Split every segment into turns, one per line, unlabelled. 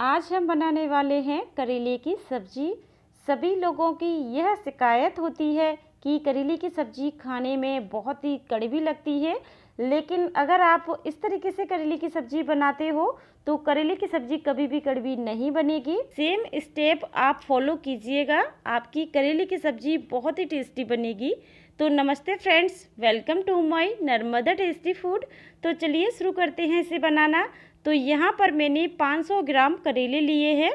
आज हम बनाने वाले हैं करेले की सब्जी सभी लोगों की यह शिकायत होती है कि करेले की सब्जी खाने में बहुत ही कड़वी लगती है लेकिन अगर आप इस तरीके से करेले की सब्जी बनाते हो तो करेले की सब्जी कभी भी कड़वी नहीं बनेगी सेम स्टेप आप फॉलो कीजिएगा आपकी करेले की सब्जी बहुत ही टेस्टी बनेगी तो नमस्ते friends welcome to my Narmada tasty food तो चलिए शुरू करते हैं इसे बनाना तो यहाँ पर मैंने 500 ग्राम करेले लिए हैं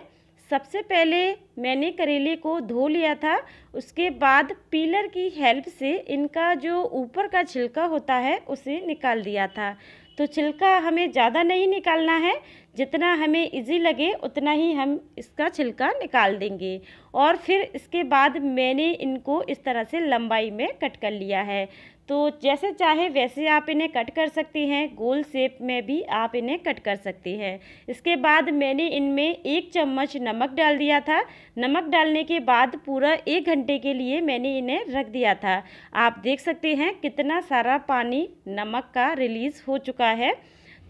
सबसे पहले मैंने करेले को धो लिया था उसके बाद पीलर की हेल्प से इनका जो ऊपर का छिलका होता है उसे निकाल दिया था तो छिलका हमें ज़्यादा नहीं निकालना है जितना हमें इजी लगे उतना ही हम इसका छिलका निकाल देंगे और फिर इसके बाद मैंने इनको इस तरह से लंबाई में कट कर लिया है तो जैसे चाहे वैसे आप इन्हें कट कर सकते हैं गोल शेप में भी आप इन्हें कट कर सकती हैं इसके बाद मैंने इनमें एक चम्मच नमक डाल दिया था नमक डालने के बाद पूरा एक घंटे के लिए मैंने इन्हें रख दिया था आप देख सकते हैं कितना सारा पानी नमक का रिलीज़ हो चुका है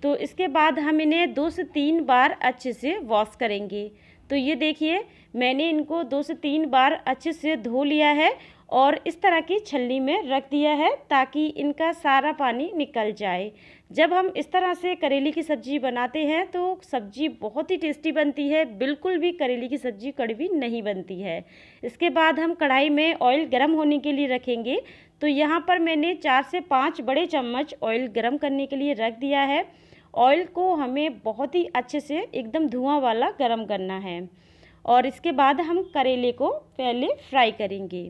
तो इसके बाद हम इन्हें दो से तीन बार अच्छे से वॉश करेंगे तो ये देखिए मैंने इनको दो से तीन बार अच्छे से धो लिया है और इस तरह की छलनी में रख दिया है ताकि इनका सारा पानी निकल जाए जब हम इस तरह से करेली की सब्ज़ी बनाते हैं तो सब्ज़ी बहुत ही टेस्टी बनती है बिल्कुल भी करेली की सब्ज़ी कड़वी नहीं बनती है इसके बाद हम कढ़ाई में ऑयल गर्म होने के लिए रखेंगे तो यहाँ पर मैंने चार से पाँच बड़े चम्मच ऑयल गर्म करने के लिए रख दिया है ऑयल को हमें बहुत ही अच्छे से एकदम धुआं वाला गर्म करना है और इसके बाद हम करेले को पहले फ्राई करेंगे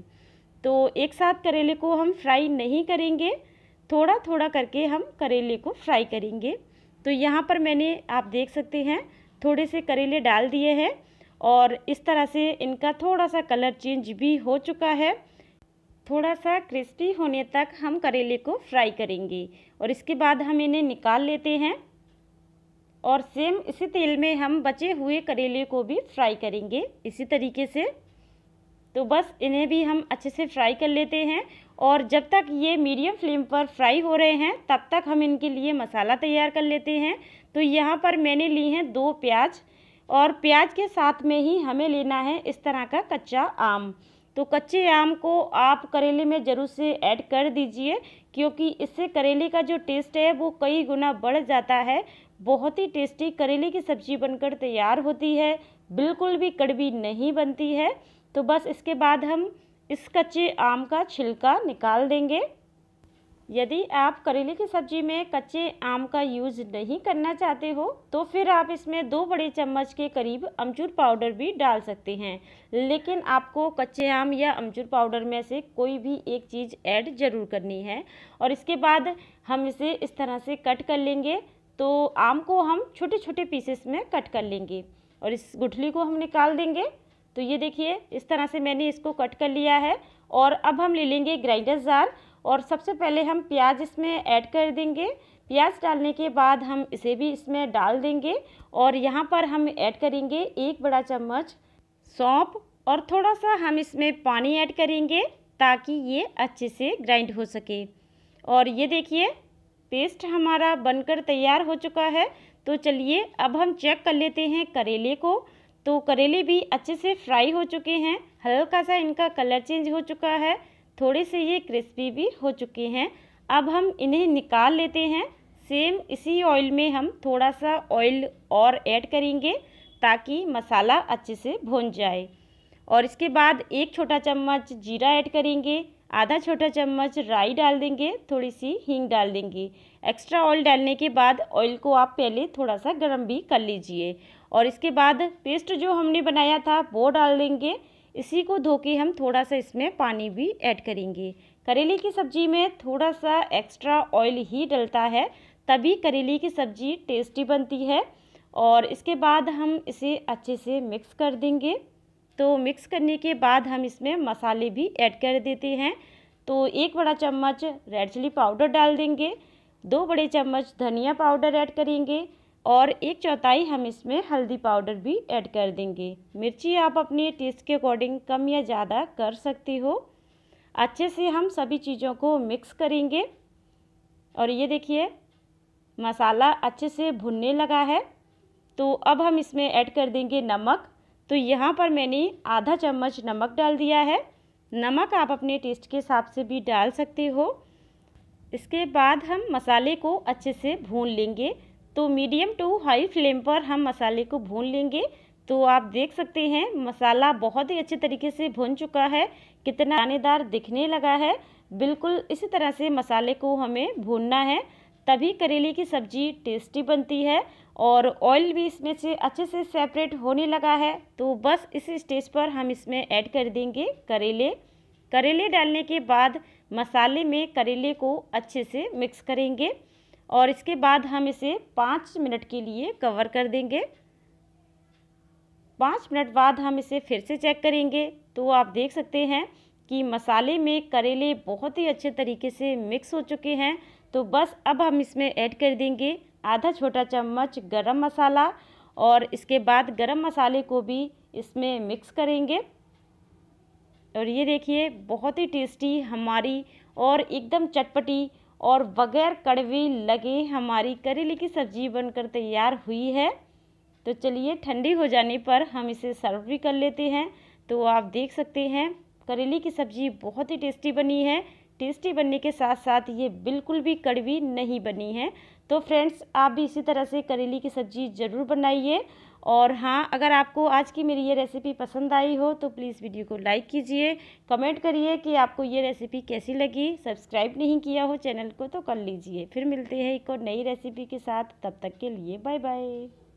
तो एक साथ करेले को हम फ्राई नहीं करेंगे थोड़ा थोड़ा करके हम करेले को फ्राई करेंगे तो यहाँ पर मैंने आप देख सकते हैं थोड़े से करेले डाल दिए हैं और इस तरह से इनका थोड़ा सा कलर चेंज भी हो चुका है थोड़ा सा क्रिस्पी होने तक हम करेले को फ्राई करेंगे और इसके बाद हम इन्हें निकाल लेते हैं और सेम इसी तेल में हम बचे हुए करेले को भी फ्राई करेंगे इसी तरीके से तो बस इन्हें भी हम अच्छे से फ्राई कर लेते हैं और जब तक ये मीडियम फ्लेम पर फ्राई हो रहे हैं तब तक हम इनके लिए मसाला तैयार कर लेते हैं तो यहाँ पर मैंने ली हैं दो प्याज और प्याज के साथ में ही हमें लेना है इस तरह का कच्चा आम तो कच्चे आम को आप करेले में ज़रूर से ऐड कर दीजिए क्योंकि इससे करेले का जो टेस्ट है वो कई गुना बढ़ जाता है बहुत ही टेस्टी करेले की सब्ज़ी बनकर तैयार होती है बिल्कुल भी कड़वी नहीं बनती है तो बस इसके बाद हम इस कच्चे आम का छिलका निकाल देंगे यदि आप करेले की सब्जी में कच्चे आम का यूज नहीं करना चाहते हो तो फिर आप इसमें दो बड़े चम्मच के करीब अमचूर पाउडर भी डाल सकते हैं लेकिन आपको कच्चे आम या अमचूर पाउडर में से कोई भी एक चीज़ ऐड ज़रूर करनी है और इसके बाद हम इसे इस तरह से कट कर लेंगे तो आम को हम छोटे छोटे पीसेस में कट कर लेंगे और इस गुठली को हम निकाल देंगे तो ये देखिए इस तरह से मैंने इसको कट कर लिया है और अब हम ले लेंगे ग्राइंडर जार और सबसे पहले हम प्याज इसमें ऐड कर देंगे प्याज डालने के बाद हम इसे भी इसमें डाल देंगे और यहाँ पर हम ऐड करेंगे एक बड़ा चम्मच सौंप और थोड़ा सा हम इसमें पानी ऐड करेंगे ताकि ये अच्छे से ग्राइंड हो सके और ये देखिए पेस्ट हमारा बनकर तैयार हो चुका है तो चलिए अब हम चेक कर लेते हैं करेले को तो करेले भी अच्छे से फ्राई हो चुके हैं हल्का सा इनका कलर चेंज हो चुका है थोड़े से ये क्रिस्पी भी हो चुके हैं अब हम इन्हें निकाल लेते हैं सेम इसी ऑयल में हम थोड़ा सा ऑयल और ऐड करेंगे ताकि मसाला अच्छे से भून जाए और इसके बाद एक छोटा चम्मच जीरा ऐड करेंगे आधा छोटा चम्मच राई डाल देंगे थोड़ी सी हींग डाल देंगे एक्स्ट्रा ऑयल डालने के बाद ऑयल को आप पहले थोड़ा सा गर्म भी कर लीजिए और इसके बाद पेस्ट जो हमने बनाया था वो डाल देंगे इसी को धो के हम थोड़ा सा इसमें पानी भी ऐड करेंगे करेले की सब्ज़ी में थोड़ा सा एक्स्ट्रा ऑयल ही डलता है तभी करेले की सब्ज़ी टेस्टी बनती है और इसके बाद हम इसे अच्छे से मिक्स कर देंगे तो मिक्स करने के बाद हम इसमें मसाले भी ऐड कर देते हैं तो एक बड़ा चम्मच रेड चिली पाउडर डाल देंगे दो बड़े चम्मच धनिया पाउडर ऐड करेंगे और एक चौथाई हम इसमें हल्दी पाउडर भी ऐड कर देंगे मिर्ची आप अपने टेस्ट के अकॉर्डिंग कम या ज़्यादा कर सकते हो अच्छे से हम सभी चीज़ों को मिक्स करेंगे और ये देखिए मसाला अच्छे से भुनने लगा है तो अब हम इसमें ऐड कर देंगे नमक तो यहाँ पर मैंने आधा चम्मच नमक डाल दिया है नमक आप अपने टेस्ट के हिसाब से भी डाल सकते हो इसके बाद हम मसाले को अच्छे से भून लेंगे तो मीडियम टू हाई फ्लेम पर हम मसाले को भून लेंगे तो आप देख सकते हैं मसाला बहुत ही अच्छे तरीके से भुन चुका है कितना दानेदार दिखने लगा है बिल्कुल इसी तरह से मसाले को हमें भूनना है तभी करेले की सब्ज़ी टेस्टी बनती है और ऑयल भी इसमें से अच्छे से सेपरेट होने लगा है तो बस इस स्टेज पर हम इसमें ऐड कर देंगे करेले करेले डालने के बाद मसाले में करेले को अच्छे से मिक्स करेंगे और इसके बाद हम इसे पाँच मिनट के लिए कवर कर देंगे पाँच मिनट बाद हम इसे फिर से चेक करेंगे तो आप देख सकते हैं कि मसाले में करेले बहुत ही अच्छे तरीके से मिक्स हो चुके हैं तो बस अब हम इसमें ऐड कर देंगे आधा छोटा चम्मच गरम मसाला और इसके बाद गरम मसाले को भी इसमें मिक्स करेंगे और ये देखिए बहुत ही टेस्टी हमारी और एकदम चटपटी और बगैर कड़वे लगे हमारी करेले की सब्जी बनकर तैयार हुई है तो चलिए ठंडी हो जाने पर हम इसे सर्व भी कर लेते हैं तो आप देख सकते हैं करेले की सब्जी बहुत ही टेस्टी बनी है टेस्टी बनने के साथ साथ ये बिल्कुल भी कड़वी नहीं बनी है तो फ्रेंड्स आप भी इसी तरह से करेली की सब्ज़ी ज़रूर बनाइए और हाँ अगर आपको आज की मेरी ये रेसिपी पसंद आई हो तो प्लीज़ वीडियो को लाइक कीजिए कमेंट करिए कि आपको ये रेसिपी कैसी लगी सब्सक्राइब नहीं किया हो चैनल को तो कर लीजिए फिर मिलते हैं एक और नई रेसिपी के साथ तब तक के लिए बाय बाय